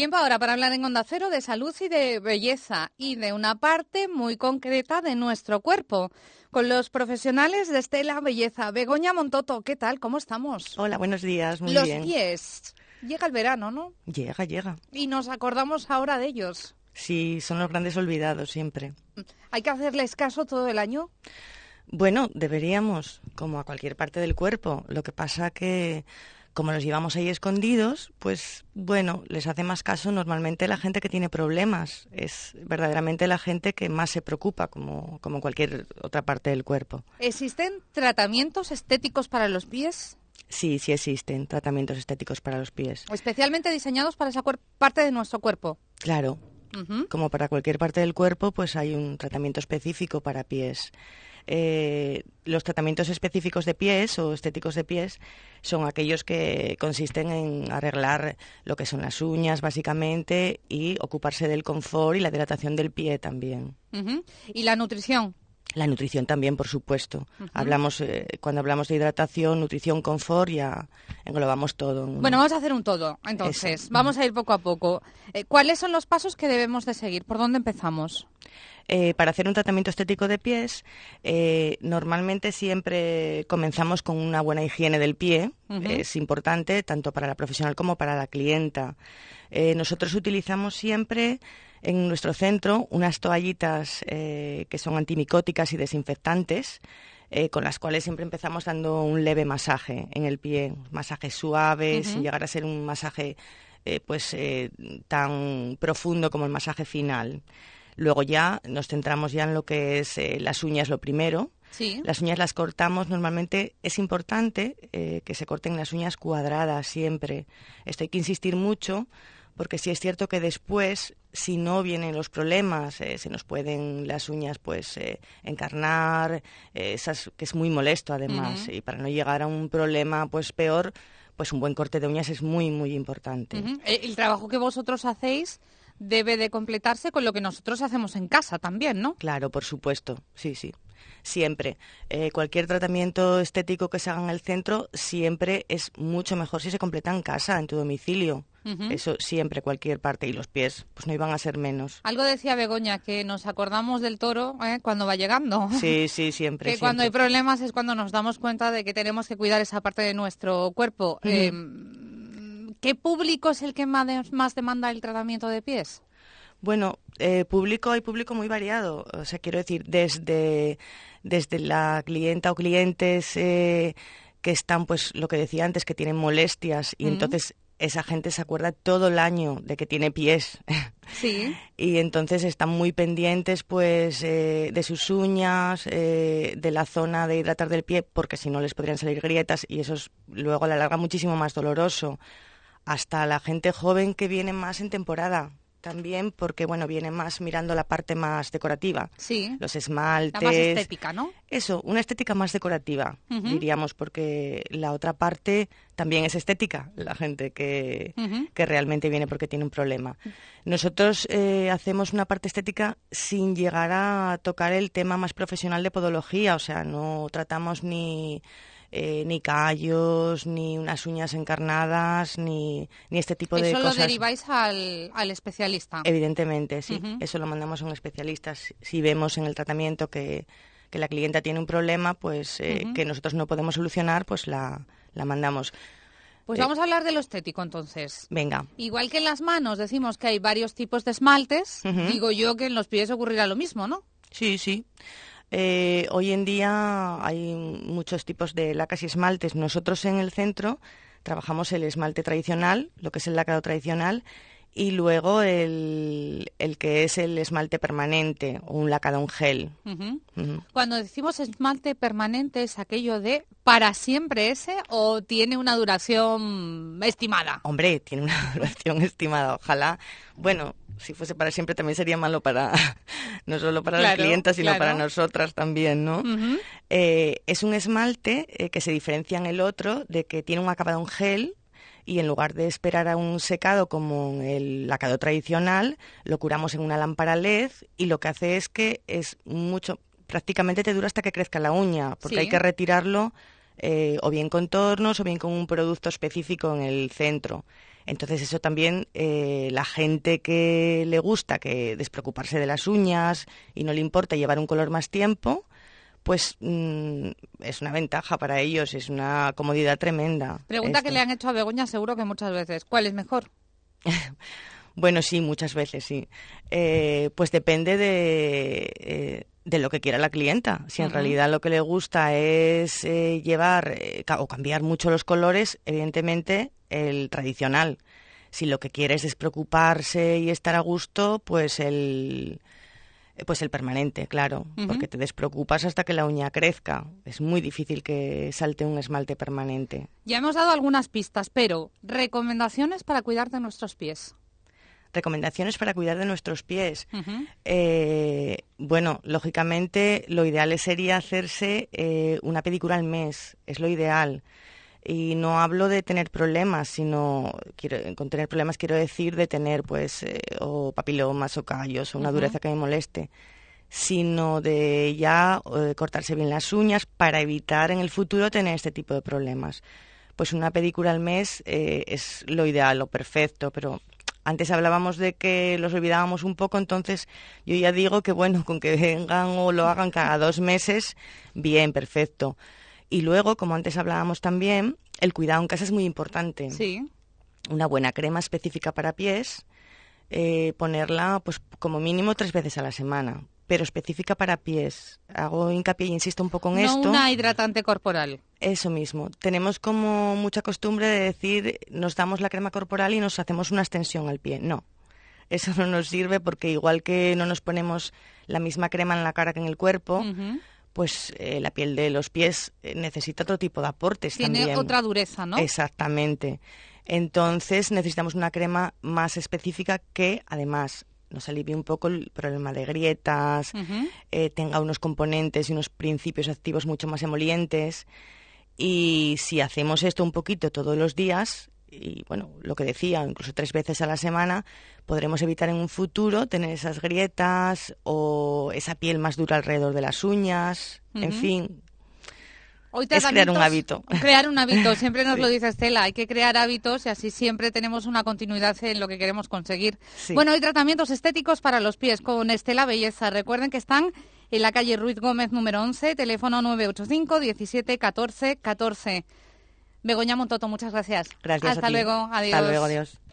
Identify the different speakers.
Speaker 1: Tiempo ahora para hablar en Onda Cero de salud y de belleza y de una parte muy concreta de nuestro cuerpo. Con los profesionales de Estela Belleza. Begoña Montoto, ¿qué tal? ¿Cómo estamos? Hola,
Speaker 2: buenos días. Muy los bien.
Speaker 1: Llega el verano, ¿no?
Speaker 2: Llega, llega.
Speaker 1: Y nos acordamos ahora de ellos.
Speaker 2: Sí, son los grandes olvidados siempre.
Speaker 1: ¿Hay que hacerles caso todo el año?
Speaker 2: Bueno, deberíamos, como a cualquier parte del cuerpo. Lo que pasa que como los llevamos ahí escondidos, pues bueno, les hace más caso normalmente la gente que tiene problemas. Es verdaderamente la gente que más se preocupa, como, como cualquier otra parte del cuerpo.
Speaker 1: ¿Existen tratamientos estéticos para los pies?
Speaker 2: Sí, sí existen tratamientos estéticos para los pies.
Speaker 1: Especialmente diseñados para esa parte de nuestro cuerpo.
Speaker 2: Claro. Como para cualquier parte del cuerpo, pues hay un tratamiento específico para pies eh, los tratamientos específicos de pies o estéticos de pies son aquellos que consisten en arreglar lo que son las uñas, básicamente, y ocuparse del confort y la hidratación del pie también.
Speaker 1: ¿Y la nutrición?
Speaker 2: La nutrición también, por supuesto. Hablamos eh, cuando hablamos de hidratación, nutrición, confort, ya englobamos todo. Bueno,
Speaker 1: vamos a hacer un todo. Entonces, vamos a ir poco a poco. Eh, ¿Cuáles son los pasos que debemos de seguir? ¿Por dónde empezamos?
Speaker 2: Eh, para hacer un tratamiento estético de pies, eh, normalmente siempre comenzamos con una buena higiene del pie. Es importante tanto para la profesional como para la clienta. Eh, nosotros utilizamos siempre en nuestro centro unas toallitas que son antimicóticas y desinfectantes. con las cuales siempre empezamos dando un leve masaje en el pie, masaje suave, sin llegar a ser un masaje pues tan profundo como el masaje final. Luego ya nos centramos ya en lo que es eh, las uñas, lo primero. Las uñas las cortamos normalmente. Es importante eh, que se corten las uñas cuadradas siempre. Esto hay que insistir mucho porque sí es cierto que después, si no vienen los problemas, eh, se nos pueden las uñas pues encarnar, que es muy molesto además, y para no llegar a un problema pues peor, pues un buen corte de uñas es muy, muy importante.
Speaker 1: El trabajo que vosotros hacéis debe de completarse con lo que nosotros hacemos en casa también, ¿no? Claro,
Speaker 2: por supuesto, sí, sí. Siempre. Eh, cualquier tratamiento estético que se haga en el centro siempre es mucho mejor si se completa en casa, en tu domicilio. Eso siempre, cualquier parte. Y los pies, pues no iban a ser menos.
Speaker 1: Algo decía Begoña, que nos acordamos del toro ¿eh? cuando va llegando. Sí, sí,
Speaker 2: siempre. que cuando hay
Speaker 1: problemas es cuando nos damos cuenta de que tenemos que cuidar esa parte de nuestro cuerpo. ¿Qué público es el que más, demanda el tratamiento de pies? Bueno, eh, público hay público muy variado. O sea, quiero
Speaker 2: decir, desde, desde la clienta o clientes eh, que están, pues lo que decía antes, que tienen molestias y entonces esa gente se acuerda todo el año de que tiene pies. Sí. y entonces están muy pendientes, pues, eh, de sus uñas, de la zona de hidratar del pie, porque si no les podrían salir grietas y eso es luego a la larga muchísimo más doloroso hasta la gente joven que viene más en temporada también porque bueno viene más mirando la parte más decorativa sí los esmaltes la más estética no eso una estética más decorativa diríamos porque la otra parte también es estética la gente que, que realmente viene porque tiene un problema nosotros eh, hacemos una parte estética sin llegar a tocar el tema más profesional de podología o sea no tratamos ni eh, ni callos, ni unas uñas encarnadas, ni, este tipo de cosas. Eso lo deriváis
Speaker 1: al, al, especialista.
Speaker 2: Evidentemente, sí. Eso lo mandamos a un especialista. Si, vemos en el tratamiento que, la clienta tiene un problema, pues eh, que nosotros no podemos solucionar, pues la, mandamos.
Speaker 1: Pues eh, vamos a hablar de lo estético entonces. Venga. Igual que en las manos decimos que hay varios tipos de esmaltes, digo yo que en los pies ocurrirá lo mismo, ¿no?
Speaker 2: Sí, sí. Eh, hoy en día hay muchos tipos de lacas y esmaltes. Nosotros en el centro trabajamos el esmalte tradicional, lo que es el lacado tradicional, y luego el, que es el esmalte permanente o un lacadón gel.
Speaker 1: Cuando decimos esmalte permanente es aquello de para siempre ese o tiene una duración estimada.
Speaker 2: Hombre, tiene una duración estimada, ojalá. Bueno, si fuese para siempre también sería malo para no solo para las clientas sino para nosotras también, ¿no? Eh, es un esmalte eh, que se diferencia en el otro de que tiene un acabado en gel y en lugar de esperar a un secado como el lacado tradicional, lo curamos en una lámpara LED y lo que hace es que es mucho, prácticamente te dura hasta que crezca la uña, porque hay que retirarlo eh, o bien con tornos o bien con un producto específico en el centro. Entonces eso también eh, la gente que le gusta que despreocuparse de las uñas y no le importa llevar un color más tiempo, pues mm, es una ventaja para ellos, es una comodidad tremenda. Pregunta que
Speaker 1: le han hecho a Begoña seguro que muchas veces. ¿Cuál es mejor?
Speaker 2: bueno, sí, muchas veces, sí. Eh, pues depende eh, de... lo que quiera la clienta. Si en realidad lo que le gusta es eh, llevar o cambiar mucho los colores, evidentemente el tradicional. Si lo que quiere es despreocuparse y estar a gusto, pues el, pues el permanente, claro, porque te despreocupas hasta que la uña crezca. Es muy difícil que salte un esmalte permanente.
Speaker 1: Ya hemos dado algunas pistas, pero recomendaciones para cuidar de nuestros pies
Speaker 2: recomendaciones para cuidar de nuestros pies. Eh, bueno, lógicamente lo ideal sería hacerse eh, una pedicura al mes, es lo ideal y no hablo de tener problemas, sino quiero, con tener problemas quiero decir de tener pues eh, o papilomas o callos o una dureza que me moleste, sino de ya cortarse bien las uñas para evitar en el futuro tener este tipo de problemas. Pues una película al mes eh, es lo ideal, lo perfecto, pero antes hablábamos de que los olvidábamos un poco, entonces yo ya digo que bueno, con que vengan o lo hagan cada dos meses, bien, perfecto. Y luego, como antes hablábamos también, el cuidado en casa es muy importante. Sí. Una buena crema específica para pies, eh, ponerla pues como mínimo tres veces a la semana, pero específica para pies. Hago hincapié y e insisto un poco en no esto. Una
Speaker 1: hidratante corporal.
Speaker 2: Eso mismo. Tenemos como mucha costumbre de decir, nos damos la crema corporal y nos hacemos una extensión al pie. No. Eso no nos sirve porque igual que no nos ponemos la misma crema en la cara que en el cuerpo, pues eh, la piel de los pies eh, necesita otro tipo de aportes Tiene también. otra dureza, ¿no? Exactamente. Entonces necesitamos una crema más específica que además nos alivie un poco el problema de grietas, eh, tenga unos componentes y unos principios activos mucho más emolientes. Y si hacemos esto un poquito todos los días, y bueno, lo que decía, incluso tres veces a la semana, podremos evitar en un futuro tener esas grietas o esa piel más dura alrededor de las uñas, en fin.
Speaker 1: Hoy es crear un hábito. Crear un hábito, siempre nos lo dice Estela, hay que crear hábitos y así siempre tenemos una continuidad en lo que queremos conseguir. Bueno, hay tratamientos estéticos para los pies con Estela Belleza. Recuerden que están en la calle Ruiz Gómez número 11, teléfono 985 17 14 14. Begoña Montoto, muchas gracias. Gracias. Hasta a ti. luego. Adiós. Hasta luego. Adiós.